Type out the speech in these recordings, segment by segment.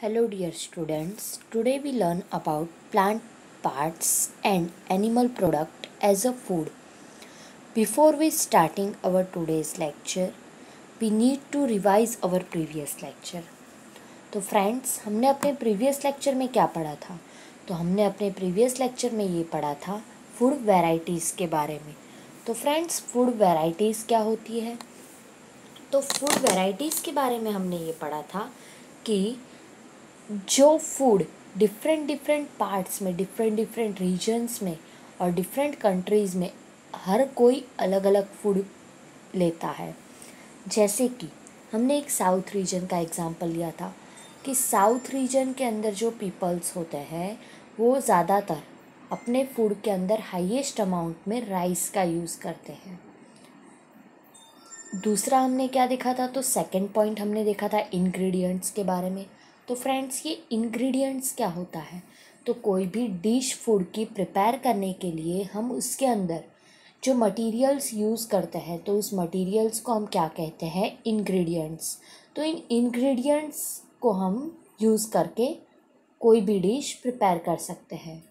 hello dear students today we learn about plant parts and animal product as a food before we starting our today's lecture we need to revise our previous lecture तो friends हमने अपने previous lecture में क्या पढ़ा था तो हमने अपने प्रीवियस लेक्चर में ये पढ़ा था फूड वैरायटीज़ के बारे में तो फ्रेंड्स फूड वैरायटीज़ क्या होती है तो फूड वैरायटीज़ के बारे में हमने ये पढ़ा था कि जो फूड डिफरेंट डिफरेंट पार्ट्स में डिफरेंट डिफरेंट रीजन्स में और डिफरेंट कंट्रीज़ में हर कोई अलग अलग फूड लेता है जैसे कि हमने एक साउथ रीजन का एग्ज़ाम्पल लिया था कि साउथ रीजन के अंदर जो पीपल्स होते हैं वो ज़्यादातर अपने फूड के अंदर हाईएस्ट अमाउंट में राइस का यूज़ करते हैं दूसरा हमने क्या देखा था तो सेकंड पॉइंट हमने देखा था इंग्रेडिएंट्स के बारे में तो फ्रेंड्स ये इंग्रेडिएंट्स क्या होता है तो कोई भी डिश फूड की प्रिपेयर करने के लिए हम उसके अंदर जो मटेरियल्स यूज़ करते हैं तो उस मटेरियल्स को हम क्या कहते हैं इंग्रेडिएंट्स तो इन इंग्रेडिएंट्स को हम यूज़ करके कोई भी डिश प्रिपेयर कर सकते हैं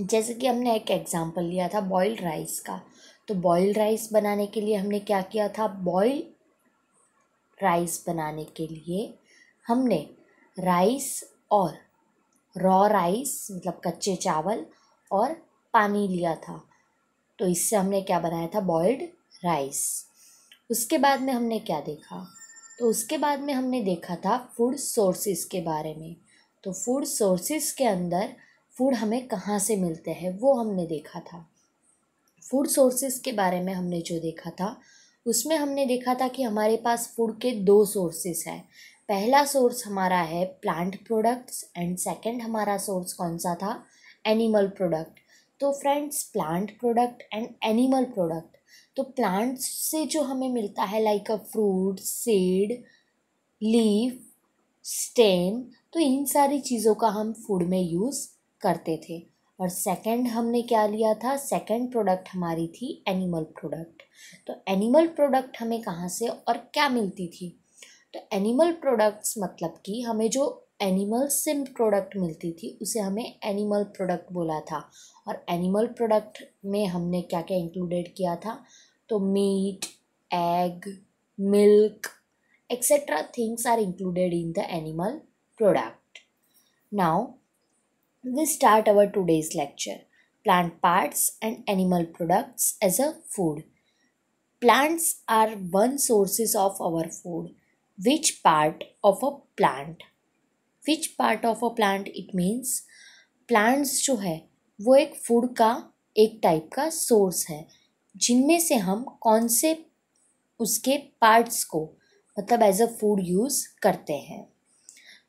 जैसे कि हमने एक एग्ज़ाम्पल लिया था बॉयल्ड राइस का तो बॉयल्ड राइस बनाने के लिए हमने क्या किया था बॉयल राइस बनाने के लिए हमने राइस और रॉ राइस मतलब कच्चे चावल और पानी लिया था तो इससे हमने क्या बनाया था बॉयल्ड राइस उसके बाद में हमने क्या देखा तो उसके बाद में हमने देखा था फूड सोर्सेस के बारे में तो फूड सोर्सेस के अंदर फूड हमें कहाँ से मिलते हैं वो हमने देखा था फूड सोर्सेस के बारे में हमने जो देखा था उसमें हमने देखा था कि हमारे पास फूड के दो सोर्सेस हैं पहला सोर्स हमारा है प्लांट प्रोडक्ट्स एंड सेकंड हमारा सोर्स कौन सा था एनिमल प्रोडक्ट तो friends plant product and animal product तो प्लांट्स से जो हमें मिलता है like a fruit seed leaf stem तो इन सारी चीज़ों का हम फूड में यूज़ करते थे और सेकंड हमने क्या लिया था सेकंड प्रोडक्ट हमारी थी एनिमल प्रोडक्ट तो एनिमल प्रोडक्ट हमें कहाँ से और क्या मिलती थी तो एनिमल प्रोडक्ट्स मतलब कि हमें जो एनिमल सिम प्रोडक्ट मिलती थी उसे हमें एनिमल प्रोडक्ट बोला था और एनिमल प्रोडक्ट में हमने क्या क्या इंक्लूडेड किया था तो meat egg milk etcetera things are included in the animal product now we start our today's lecture plant parts and animal products as a food plants are one sources of our food which part of a plant which part of a plant it means plants जो है वो एक food का एक type का source है जिनमें से हम कौन से उसके पार्ट्स को मतलब एज अ फूड यूज़ करते हैं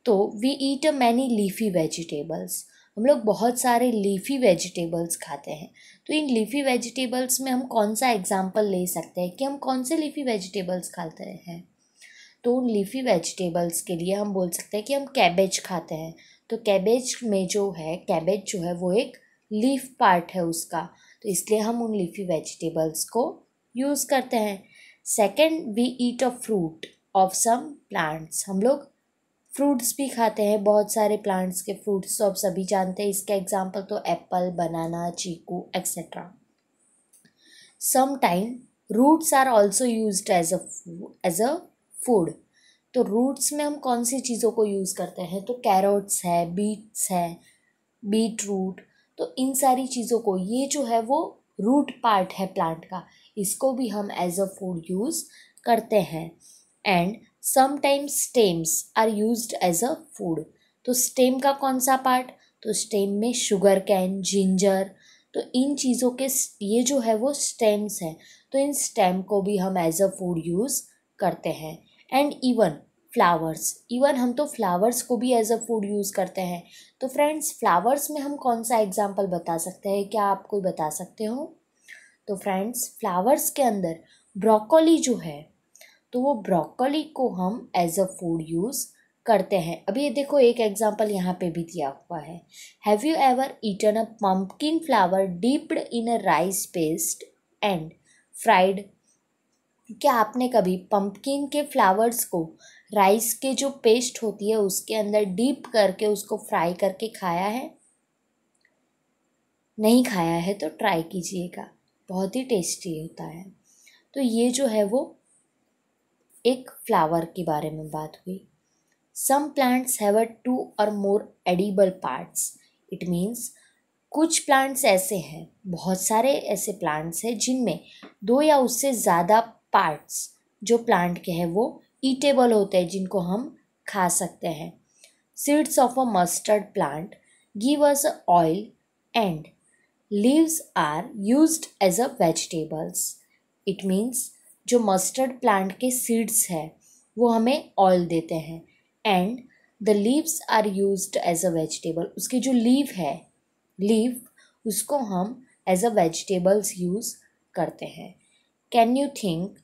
तो we eat a many leafy vegetables हम लोग बहुत सारे लीफी वेजिटेबल्स खाते हैं तो इन लीफी वेजिटेबल्स में हम कौन सा एग्जाम्पल ले सकते हैं कि हम कौन से लीफी वेजिटेबल्स खाते हैं तो उन लीफी वेजिटेबल्स के लिए हम बोल सकते हैं कि हम कैबेज खाते हैं तो कैबेज में जो है कैबेज जो है वो एक लीफ पार्ट है उसका तो इसलिए हम उन लीफी वेजिटेबल्स को यूज़ करते हैं second we eat a fruit of some plants हम लोग फ्रूट्स भी खाते हैं बहुत सारे प्लांट्स के फ्रूट्स तो आप सभी जानते हैं इसका एग्जाम्पल तो एप्पल बनाना चीकू etcetera some time roots are also use as a as a food तो रूट्स में हम कौन सी चीज़ों को यूज़ करते हैं तो कैरोट्स है बीट्स है बीट रूट तो इन सारी चीज़ों को ये जो है वो रूट पार्ट है प्लांट का इसको भी हम एज अ फूड यूज़ करते हैं and sometimes stems are use as a food तो स्टेम का कौन सा पार्ट तो स्टेम में शुगर कैन जिंजर तो इन चीज़ों के ये जो है वो स्टेम्स हैं तो इन स्टेम को भी हम एज अ फूड यूज़ करते हैं एंड इवन फ्लावर्स इवन हम तो फ्लावर्स को भी एज अ फूड यूज़ करते हैं तो फ्रेंड्स फ्लावर्स में हम कौन सा एग्जाम्पल बता सकते हैं क्या आप कोई बता सकते हो तो फ्रेंड्स फ्लावर्स के अंदर ब्रोकोली जो है तो वो ब्रोकोली को हम एज अ फूड यूज़ करते हैं अभी ये देखो एक एग्जाम्पल यहाँ पे भी दिया हुआ है have you ever eaten a pumpkin flower dipped in a rice paste and fried क्या आपने कभी पम्पकिन के फ्लावर्स को राइस के जो पेस्ट होती है उसके अंदर डीप करके उसको फ्राई करके खाया है नहीं खाया है तो ट्राई कीजिएगा बहुत ही टेस्टी होता है तो ये जो है वो एक फ्लावर के बारे में बात हुई some plants have a two or more edible parts it means कुछ प्लांट्स ऐसे हैं बहुत सारे ऐसे प्लांट्स हैं जिनमें दो या उससे ज़्यादा पार्ट्स जो प्लांट के हैं वो ईटेबल होते हैं जिनको हम खा सकते हैं seeds of a mustard plant give us oil and leaves are use as a vegetables it means जो मस्टर्ड प्लांट के सीड्स हैं वो हमें ऑयल देते हैं and the leaves are use as a vegetable उसकी जो लीव है लीव उसको हम एज अ वेजिटेबल्स यूज़ करते हैं Can you think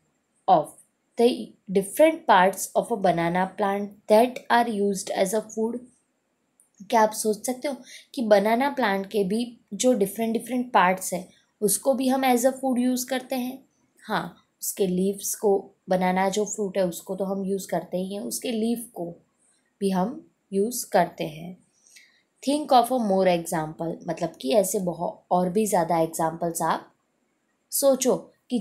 of the different parts of a banana plant that are used as a food? क्या आप सोच सकते हो कि बनाना प्लांट के भी जो डिफरेंट डिफरेंट पार्ट्स हैं उसको भी हम एज अ फूड यूज़ करते हैं हाँ उसके लीव्स को बनाना जो फ्रूट है उसको तो हम यूज़ करते ही हैं उसके लीफ को भी हम यूज़ करते हैं think of a more example मतलब कि ऐसे बहुत और भी ज़्यादा एग्ज़ाम्पल्स आप सोचो कि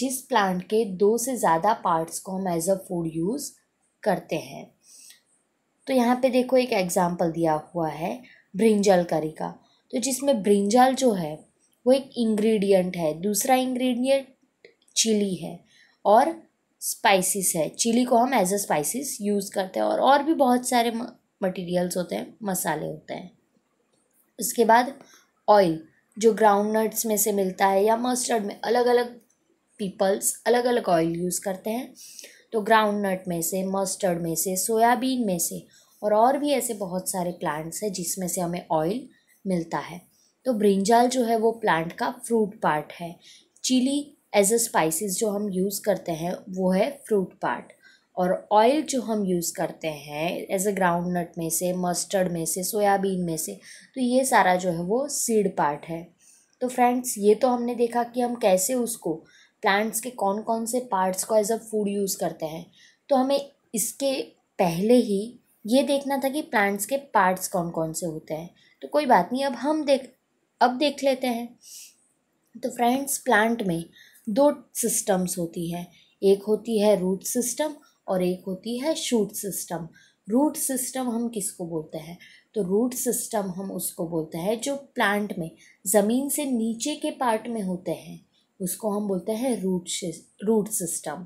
जिस प्लांट के दो से ज़्यादा पार्ट्स को हम एज अ फूड यूज़ करते हैं तो यहाँ पे देखो एक एग्ज़ाम्पल दिया हुआ है ब्रिंजल करी का तो जिसमें ब्रिंजल जो है वो एक इंग्रेडिएंट है दूसरा इंग्रेडिएंट चिली है और स्पाइसेस है चिली को हम एज अ स्पाइसेस यूज़ करते हैं और और भी बहुत सारे मटेरियल्स होते हैं मसाले होते हैं उसके बाद ऑयल जो ग्राउंड नट्स में से मिलता है या मस्टर्ड में अलग अलग पीपल्स अलग अलग ऑयल यूज़ करते हैं तो ग्राउंड नट में से मस्टर्ड में से सोयाबीन में से और और भी ऐसे बहुत सारे प्लांट्स हैं जिसमें से हमें ऑयल मिलता है तो ब्रिंजाल जो है वो प्लांट का फ्रूट पार्ट है चिली एज अ स्पाइसेस जो हम यूज़ करते हैं वो है फ्रूट पार्ट और ऑयल जो हम यूज़ करते हैं एज अ ग्राउंड नट में से मस्टर्ड में से सोयाबीन में से तो ये सारा जो है वो सीड पार्ट है तो फ्रेंड्स ये तो हमने देखा कि हम कैसे उसको प्लांट्स के कौन कौन से पार्ट्स को एज अ फूड यूज़ करते हैं तो हमें इसके पहले ही ये देखना था कि प्लांट्स के पार्ट्स कौन कौन से होते हैं तो कोई बात नहीं अब हम देख अब देख लेते हैं तो फ्रेंड्स प्लांट में दो सिस्टम्स होती है एक होती है रूट सिस्टम और एक होती है शूट सिस्टम रूट सिस्टम हम किसको बोलते हैं तो रूट सिस्टम हम उसको बोलते हैं जो प्लांट में ज़मीन से नीचे के पार्ट में होते हैं उसको हम बोलते हैं रूट रूट सिस्टम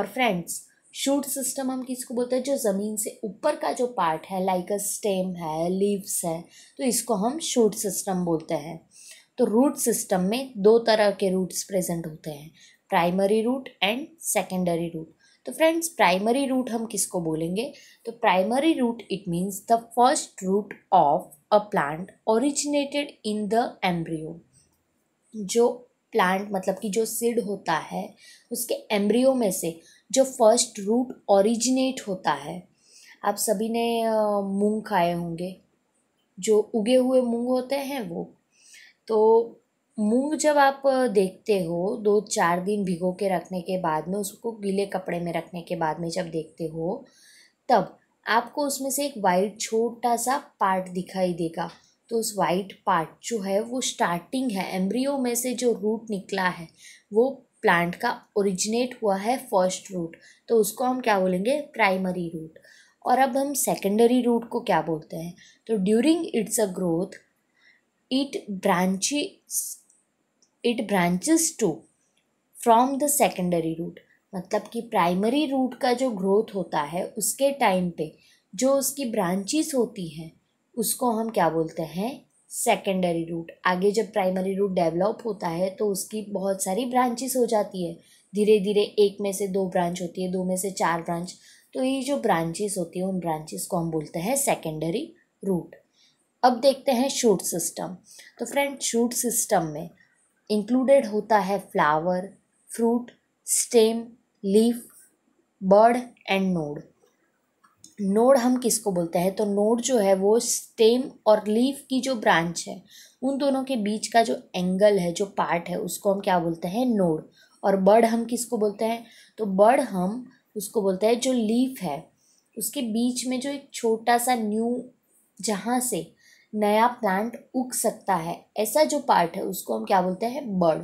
और फ्रेंड्स शूट सिस्टम हम किसको बोलते हैं जो ज़मीन से ऊपर का जो पार्ट है लाइक अ स्टेम है लीव्स है तो इसको हम शूट सिस्टम बोलते हैं तो रूट सिस्टम में दो तरह के रूट्स प्रेजेंट होते हैं primary root and secondary root तो फ्रेंड्स प्राइमरी रूट हम किसको बोलेंगे तो primary root it means the first root of a plant originated in the embryo जो प्लांट मतलब कि जो सीड होता है उसके एम्ब्रियो में से जो फर्स्ट रूट ओरिजिनेट होता है आप सभी ने मूंग खाए होंगे जो उगे हुए मूंग होते हैं वो तो मूंग जब आप देखते हो दो चार दिन भिगो के रखने के बाद में उसको गीले कपड़े में रखने के बाद में जब देखते हो तब आपको उसमें से एक वाइट छोटा सा पार्ट दिखाई देगा तो उस वाइट पार्ट जो है वो स्टार्टिंग है एम्ब्रियो में से जो रूट निकला है वो प्लांट का ओरिजिनेट हुआ है फर्स्ट रूट तो उसको हम क्या बोलेंगे प्राइमरी रूट और अब हम सेकेंडरी रूट को क्या बोलते हैं तो during its a growth it branchy it branches to from the secondary root मतलब कि प्राइमरी रूट का जो ग्रोथ होता है उसके टाइम पे जो उसकी ब्रांचेस होती हैं उसको हम क्या बोलते हैं सेकेंडरी रूट आगे जब प्राइमरी रूट डेवलप होता है तो उसकी बहुत सारी ब्रांचेस हो जाती है धीरे धीरे एक में से दो ब्रांच होती है दो में से चार ब्रांच तो ये जो ब्रांचेस होती है उन ब्रांचेस को हम बोलते हैं सेकेंडरी रूट अब देखते हैं शूट सिस्टम तो फ्रेंड शूट सिस्टम में इंक्लूडेड होता है flower fruit stem leaf bud and node node हम किसको बोलते हैं तो नोड जो है वो स्टेम और लीफ की जो ब्रांच है उन दोनों के बीच का जो एंगल है जो पार्ट है उसको हम क्या बोलते हैं नोड और बर्ड हम किसको बोलते हैं तो बर्ड हम उसको बोलते हैं जो लीफ है उसके बीच में जो एक छोटा सा न्यू जहाँ से नया प्लांट उग सकता है ऐसा जो पार्ट है उसको हम क्या बोलते हैं बर्ड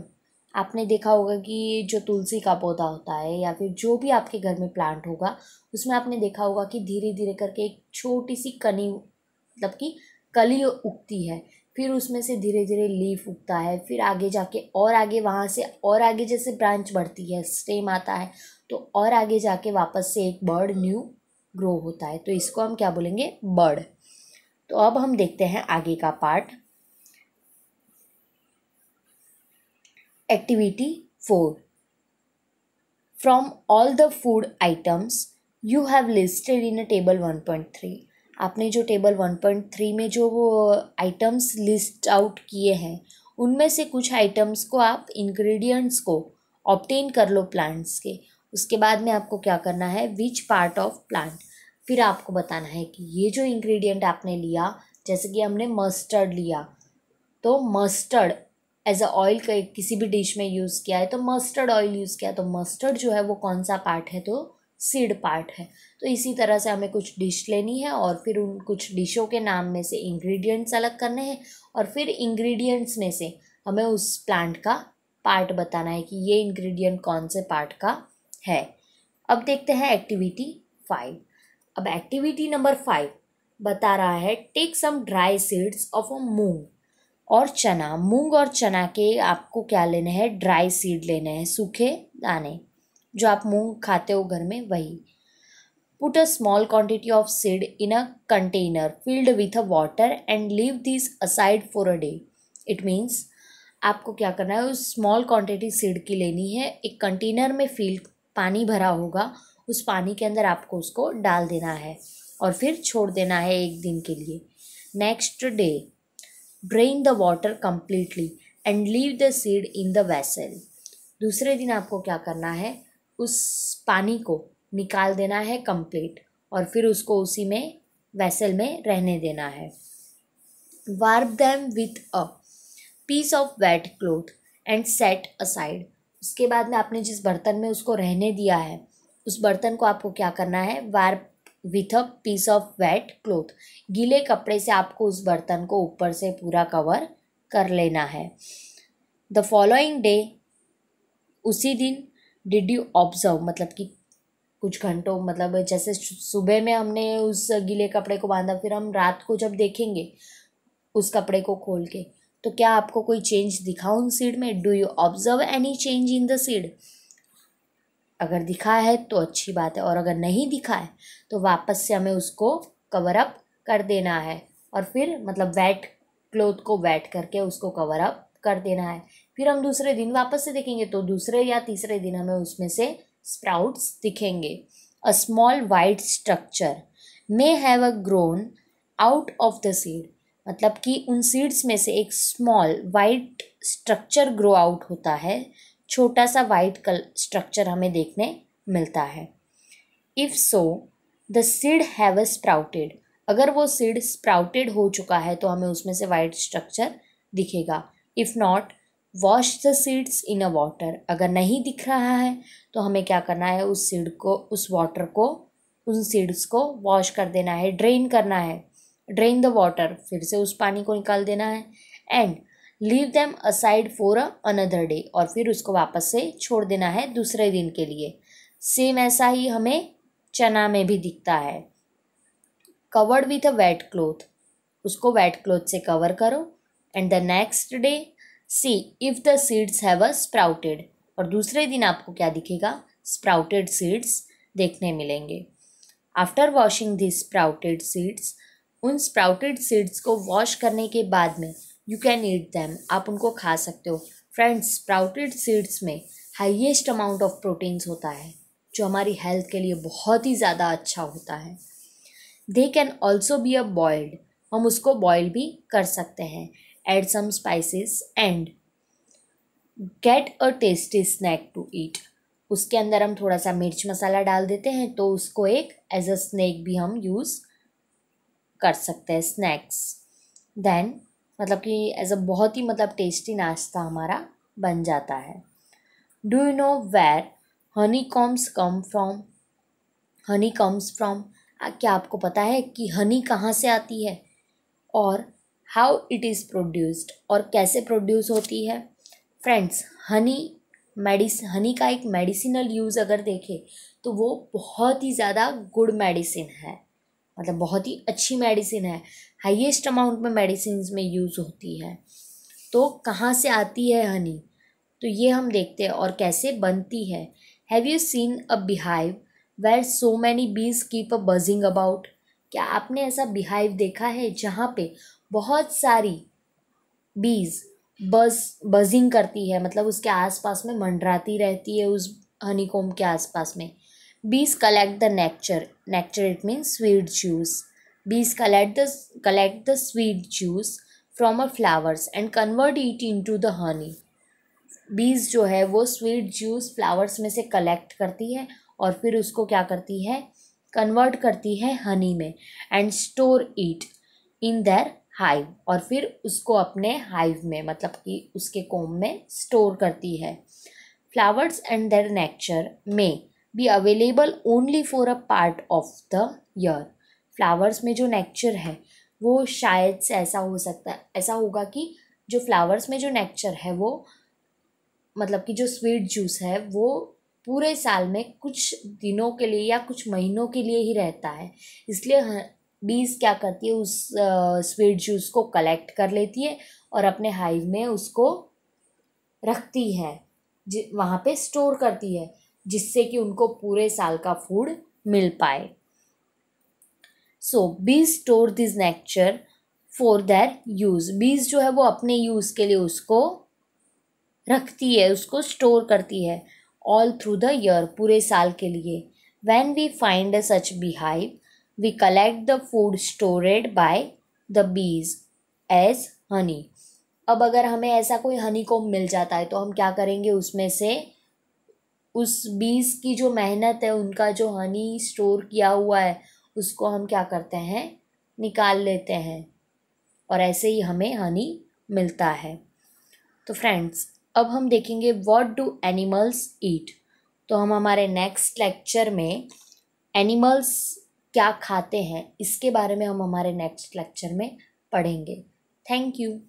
आपने देखा होगा कि जो तुलसी का पौधा होता है या फिर जो भी आपके घर में प्लांट होगा उसमें आपने देखा होगा कि धीरे धीरे करके एक छोटी सी कनी मतलब कि कली उगती है फिर उसमें से धीरे धीरे लीफ उगता है फिर आगे जाके और आगे वहाँ से और आगे जैसे ब्रांच बढ़ती है स्टेम आता है तो और आगे जाके वापस से एक बर्ड न्यू ग्रो होता है तो इसको हम क्या बोलेंगे बर्ड तो अब हम देखते हैं आगे का part Activity 4 From all the food items you have listed in a table 1.3 आपने जो टेबल 1.3 में जो आइटम्स लिस्ट आउट किए हैं उनमें से कुछ आइटम्स को आप इंग्रेडिएंट्स को ऑप्टेन कर लो प्लांट्स के उसके बाद में आपको क्या करना है विच पार्ट ऑफ प्लांट फिर आपको बताना है कि ये जो इंग्रेडिएंट आपने लिया जैसे कि हमने मस्टर्ड लिया तो मस्टर्ड एज अ ऑयल किसी भी डिश में यूज़ किया है तो मस्टर्ड ऑयल यूज़ किया तो मस्टर्ड जो है वो कौन सा पार्ट है तो सीड पार्ट है तो इसी तरह से हमें कुछ डिश लेनी है और फिर उन कुछ डिशों के नाम में से इंग्रेडिएंट्स अलग करने हैं और फिर इंग्रेडिएंट्स में से हमें उस प्लांट का पार्ट बताना है कि ये इंग्रेडिएंट कौन से पार्ट का है अब देखते हैं एक्टिविटी फाइव अब एक्टिविटी नंबर फाइव बता रहा है take some dry seeds of a moong or chana moong or चना के आपको क्या लेने हैं ड्राई सीड लेने हैं सूखे दाने जो आप मूंग खाते हो घर में वही put a small quantity of seed in a container filled with a water and leave this aside for a day it means आपको क्या करना है उस स्मॉल क्वांटिटी सीड की लेनी है एक कंटेनर में फील्ड पानी भरा होगा उस पानी के अंदर आपको उसको डाल देना है और फिर छोड़ देना है एक दिन के लिए next day drain the water completely and leave the seed in the vessel दूसरे दिन आपको क्या करना है उस पानी को निकाल देना है कम्प्लीट और फिर उसको उसी में वैसल में रहने देना है wrap them with a piece of wet cloth and set aside उसके बाद में आपने जिस बर्तन में उसको रहने दिया है उस बर्तन को आपको क्या करना है wrap with a piece of wet cloth गीले कपड़े से आपको उस बर्तन को ऊपर से पूरा कवर कर लेना है द फॉलोइंग डे उसी दिन डिड यू ऑब्जर्व मतलब कि कुछ घंटों मतलब जैसे सुबह में हमने उस गीले कपड़े को बांधा फिर हम रात को जब देखेंगे उस कपड़े को खोल के तो क्या आपको कोई चेंज दिखा उन सीड में do you observe any change in the seed अगर दिखा है तो अच्छी बात है और अगर नहीं दिखा है तो वापस से हमें उसको कवर अप कर देना है और फिर मतलब वेट क्लोथ को वेट करके उसको कवर अप कर देना है फिर हम दूसरे दिन वापस से देखेंगे तो दूसरे या तीसरे दिन हमें उसमें से स्प्राउट्स दिखेंगे a small white structure may have a grown out of the seed मतलब कि उन सीड्स में से एक small white structure grow out होता है छोटा सा वाइट कल स्ट्रक्चर हमें देखने मिलता है if so the seed have sprouted अगर वो सीड स्प्राउटेड हो चुका है तो हमें उसमें से वाइट स्ट्रक्चर दिखेगा if not wash the seeds in a water अगर नहीं दिख रहा है तो हमें क्या करना है उस सीड को उस वाटर को उन सीड्स को वॉश कर देना है ड्रेन करना है ड्रेन द वाटर फिर से उस पानी को निकाल देना है and leave them aside for another day और फिर उसको वापस से छोड़ देना है दूसरे दिन के लिए सेम ऐसा ही हमें चना में भी दिखता है covered with a wet cloth उसको वेट क्लोथ से कवर करो and the next day see if the seeds have a sprouted और दूसरे दिन आपको क्या दिखेगा स्प्राउटेड सीड्स देखने मिलेंगे after washing the sprouted seeds उन स्प्राउटेड सीड्स को वॉश करने के बाद में यू कैन ईट दैम आप उनको खा सकते हो फ्रेंड्स स्प्राउटेड सीड्स में हाइएस्ट अमाउंट ऑफ प्रोटीन्स होता है जो हमारी हेल्थ के लिए बहुत ही ज़्यादा अच्छा होता है they can also be a boiled हम उसको बॉयल भी कर सकते हैं add some spices and get a tasty snack to eat उसके अंदर हम थोड़ा सा मिर्च मसाला डाल देते हैं तो उसको एक एज अ स्नैक भी हम यूज़ कर सकते हैं स्नैक्स देन मतलब कि एज अ बहुत ही मतलब टेस्टी नाश्ता हमारा बन जाता है do you know where honey comes come from honey comes from क्या आपको पता है कि हनी कहाँ से आती है और हाउ इट इज़ प्रोड्यूस्ड और कैसे प्रोड्यूस होती है फ्रेंड्स हनी मेडिस हनी का एक मेडिसिनल यूज़ अगर देखें तो वो बहुत ही ज़्यादा गुड मेडिसिन है मतलब बहुत ही अच्छी मेडिसिन है हाईएस्ट अमाउंट में मेडिसिन में यूज़ होती है तो कहाँ से आती है हनी तो ये हम देखते हैं और कैसे बनती है have you seen a beehive where so many bees keep a buzzing about क्या आपने ऐसा बिहाइव देखा है जहाँ पे बहुत सारी बीज बस बजिंग करती है मतलब उसके आसपास में मंडराती रहती है उस हनीकोम के आसपास में bees collect the nectar nectar it means sweet juice bees collect the collect the sweet juice from our flowers and convert it into the honey बीज जो है वो स्वीट जूस फ्लावर्स में से कलेक्ट करती है और फिर उसको क्या करती है कन्वर्ट करती है हनी में and store it in their hive और फिर उसको अपने हाइव में मतलब कि उसके कोम में स्टोर करती है फ्लावर्स एंड देयर नेक्चर में be available only for a part of the year flowers में जो नेक्चर है वो शायद से ऐसा हो सकता है ऐसा होगा कि जो फ्लावर्स में जो नेक्चर है वो मतलब कि जो स्वीट जूस है वो पूरे साल में कुछ दिनों के लिए या कुछ महीनों के लिए ही रहता है इसलिए बीज क्या करती है उस स्वीट जूस को कलेक्ट कर लेती है और अपने हाइव में उसको रखती है वहाँ पे स्टोर करती है जिससे कि उनको पूरे साल का फूड मिल पाए so bees store this nectar for their use bees जो है वो अपने यूज़ के लिए उसको रखती है उसको स्टोर करती है ऑल थ्रू द ईयर पूरे साल के लिए when we find a such beehive we collect the food stored by the bees as honey अब अगर हमें ऐसा कोई हनी कोम मिल जाता है तो हम क्या करेंगे उसमें से उस बीज की जो मेहनत है उनका जो हनी स्टोर किया हुआ है उसको हम क्या करते हैं निकाल लेते हैं और ऐसे ही हमें हनी मिलता है तो फ्रेंड्स अब हम देखेंगे व्हाट डू एनिमल्स ईट तो हम हमारे नेक्स्ट लेक्चर में एनिमल्स क्या खाते हैं इसके बारे में हम हमारे नेक्स्ट लेक्चर में पढ़ेंगे थैंक यू